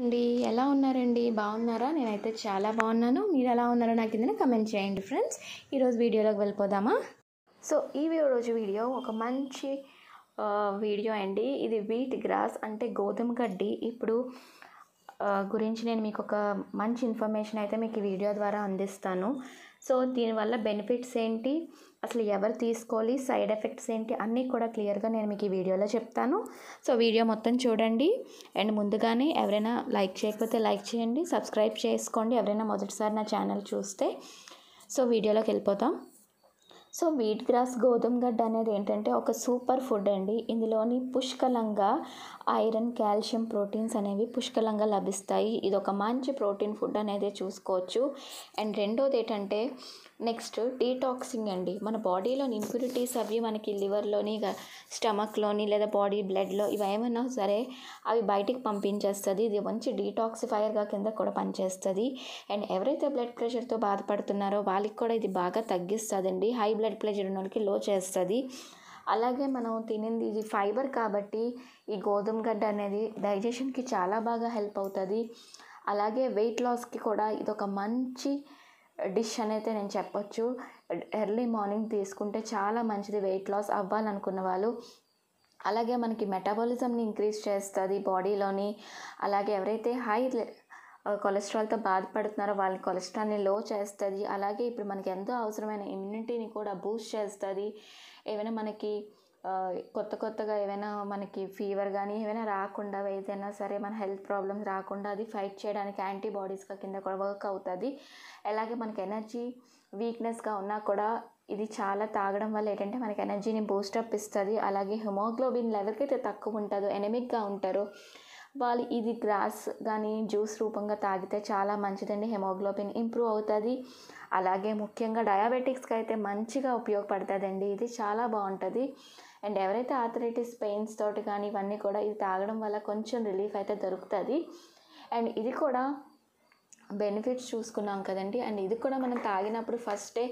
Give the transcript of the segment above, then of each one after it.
అండి ఎలా ఉన్నారండి బాగున్నారా నేనైతే చాలా బాగున్నాను మీరు ఎలా ఉన్నారో నాకు కింద కమెంట్ చేయండి ఫ్రెండ్స్ ఈరోజు వీడియోలోకి వెళ్ళిపోదామా సో ఈ రోజు వీడియో ఒక మంచి వీడియో అండి ఇది వీట్ గ్రాస్ అంటే గోధుమ గడ్డి ఇప్పుడు గురించి నేను మీకు ఒక మంచి ఇన్ఫర్మేషన్ అయితే మీకు ఈ వీడియో ద్వారా అందిస్తాను సో దీనివల్ల బెనిఫిట్స్ ఏంటి అసలు ఎవరు తీసుకోవాలి సైడ్ ఎఫెక్ట్స్ ఏంటి అన్నీ కూడా క్లియర్గా నేను మీకు ఈ వీడియోలో చెప్తాను సో వీడియో మొత్తం చూడండి అండ్ ముందుగానే ఎవరైనా లైక్ చేయకపోతే లైక్ చేయండి సబ్స్క్రైబ్ చేసుకోండి ఎవరైనా మొదటిసారి నా ఛానల్ చూస్తే సో వీడియోలోకి వెళ్ళిపోతాం సో వీట్ గ్రాస్ గోధుమ గడ్డ అనేది ఏంటంటే ఒక సూపర్ ఫుడ్ అండి ఇందులోని పుష్కలంగా ఐరన్ కాల్షియం ప్రోటీన్స్ అనేవి పుష్కలంగా లభిస్తాయి ఇది ఒక మంచి ప్రోటీన్ ఫుడ్ అనేది చూసుకోవచ్చు అండ్ రెండోది ఏంటంటే నెక్స్ట్ డీటాక్సింగ్ అండి మన బాడీలోని ఇంప్యూరిటీస్ అవి మనకి లివర్లోని స్టమక్లోని లేదా బాడీ బ్లడ్లో ఇవి ఏమైనా సరే అవి బయటికి పంపించేస్తుంది ఇది మంచి డీటాక్సిఫైయర్గా కింద కూడా పనిచేస్తుంది అండ్ ఎవరైతే బ్లడ్ ప్రెషర్తో బాధపడుతున్నారో వాళ్ళకి కూడా ఇది బాగా తగ్గిస్తుందండి హై బ్లడ్ ప్రెషర్ ఉన్న వాళ్ళకి లో చేస్తుంది అలాగే మనం తినింది ఇది ఫైబర్ కాబట్టి ఈ గోధుమ గడ్డ అనేది డైజెషన్కి చాలా బాగా హెల్ప్ అవుతుంది అలాగే వెయిట్ లాస్కి కూడా ఇది ఒక మంచి డిష్ అనైతే నేను చెప్పొచ్చు ఎర్లీ మార్నింగ్ తీసుకుంటే చాలా మంచిది వెయిట్ లాస్ అవ్వాలనుకున్న వాళ్ళు అలాగే మనకి మెటాబాలిజంని ఇంక్రీజ్ చేస్తుంది బాడీలోని అలాగే ఎవరైతే హై కొలెస్ట్రాల్తో బాధపడుతున్నారో వాళ్ళ కొలెస్ట్రాల్ని లో చేస్తుంది అలాగే ఇప్పుడు మనకి ఎంతో అవసరమైన ఇమ్యూనిటీని కూడా బూస్ట్ చేస్తుంది ఏమైనా మనకి కొత్త కొత్తగా ఏమైనా మనకి ఫీవర్ కానీ ఏమైనా రాకుండా ఏదైనా సరే మన హెల్త్ ప్రాబ్లమ్స్ రాకుండా అది ఫైట్ చేయడానికి యాంటీబాడీస్గా కింద కూడా వర్క్ అవుతుంది అలాగే మనకి ఎనర్జీ వీక్నెస్గా ఉన్నా కూడా ఇది చాలా తాగడం వల్ల ఏంటంటే మనకి ఎనర్జీని బూస్టప్ ఇస్తుంది అలాగే హిమోగ్లోబిన్ లెవెల్కి అయితే తక్కువ ఉంటుందో ఎనమిక్గా ఉంటారు వాళ్ళు ఇది గ్రాస్ కానీ జ్యూస్ రూపంగా తాగితే చాలా మంచిదండి హెమోగ్లోబిన్ ఇంప్రూవ్ అవుతుంది అలాగే ముఖ్యంగా డయాబెటిక్స్కి అయితే మంచిగా ఉపయోగపడుతుందండి ఇది చాలా బాగుంటుంది అండ్ ఎవరైతే ఆథరైటిస్ పెయిన్స్ తోటి కానీ ఇవన్నీ కూడా ఇది తాగడం వల్ల కొంచెం రిలీఫ్ అయితే దొరుకుతుంది అండ్ ఇది కూడా బెనిఫిట్స్ చూసుకున్నాం కదండి అండ్ ఇది కూడా మనం తాగినప్పుడు ఫస్టే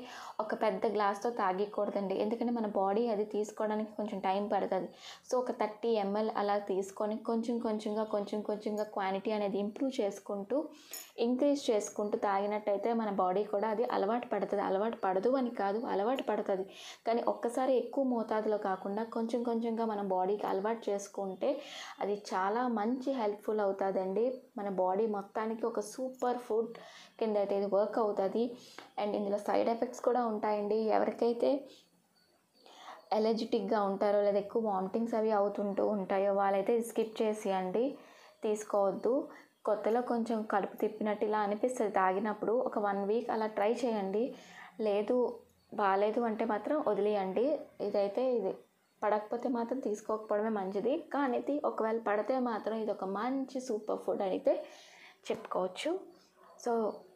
ఒక పెద్ద గ్లాస్తో తాగకూడదండి ఎందుకంటే మన బాడీ అది తీసుకోవడానికి కొంచెం టైం పడుతుంది సో ఒక థర్టీ ఎంఎల్ అలా తీసుకొని కొంచెం కొంచెంగా కొంచెం కొంచెంగా క్వాంటిటీ అనేది ఇంప్రూవ్ చేసుకుంటూ ఇంక్రీజ్ చేసుకుంటూ తాగినట్టయితే మన బాడీ కూడా అది అలవాటు పడుతుంది అలవాటు పడదు అని కాదు అలవాటు పడుతుంది కానీ ఒక్కసారి ఎక్కువ మోతాదులో కాకుండా కొంచెం కొంచెంగా మన బాడీకి అలవాటు చేసుకుంటే అది చాలా మంచి హెల్ప్ఫుల్ అవుతుందండి మన బాడీ మొత్తానికి ఒక సూపర్ ఫుడ్ కింద అయితే ఇది వర్క్ అవుతుంది అండ్ ఇందులో సైడ్ ఎఫెక్ట్స్ కూడా ఉంటాయండి ఎవరికైతే ఎలర్జెటిక్గా ఉంటారో లేదా ఎక్కువ వామిటింగ్స్ అవి అవుతుంటూ ఉంటాయో వాళ్ళైతే స్కిప్ చేసేయండి తీసుకోవద్దు కొత్తలో కొంచెం కడుపు తిప్పినట్టు ఇలా అనిపిస్తుంది తాగినప్పుడు ఒక వన్ వీక్ అలా ట్రై చేయండి లేదు బాగాలేదు అంటే మాత్రం వదిలేయండి ఇదైతే ఇది పడకపోతే మాత్రం తీసుకోకపోవడమే మంచిది కానీ ఒకవేళ పడితే మాత్రం ఇది ఒక మంచి సూపర్ ఫుడ్ అయితే చెప్పుకోవచ్చు సో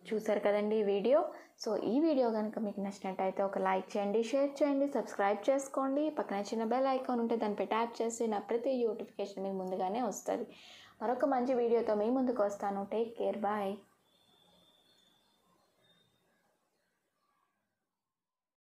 చూసారు కదండి వీడియో సో ఈ వీడియో కనుక మీకు నచ్చినట్టయితే ఒక లైక్ చేయండి షేర్ చేయండి సబ్స్క్రైబ్ చేసుకోండి పక్కన చిన్న బెల్ ఐకాన్ ఉంటే దానిపై ట్యాప్ చేసి నా ప్రతి యూటిఫికేషన్ మీకు ముందుగానే వస్తుంది మరొక మంచి వీడియోతో మీ ముందుకు వస్తాను టేక్ కేర్ బాయ్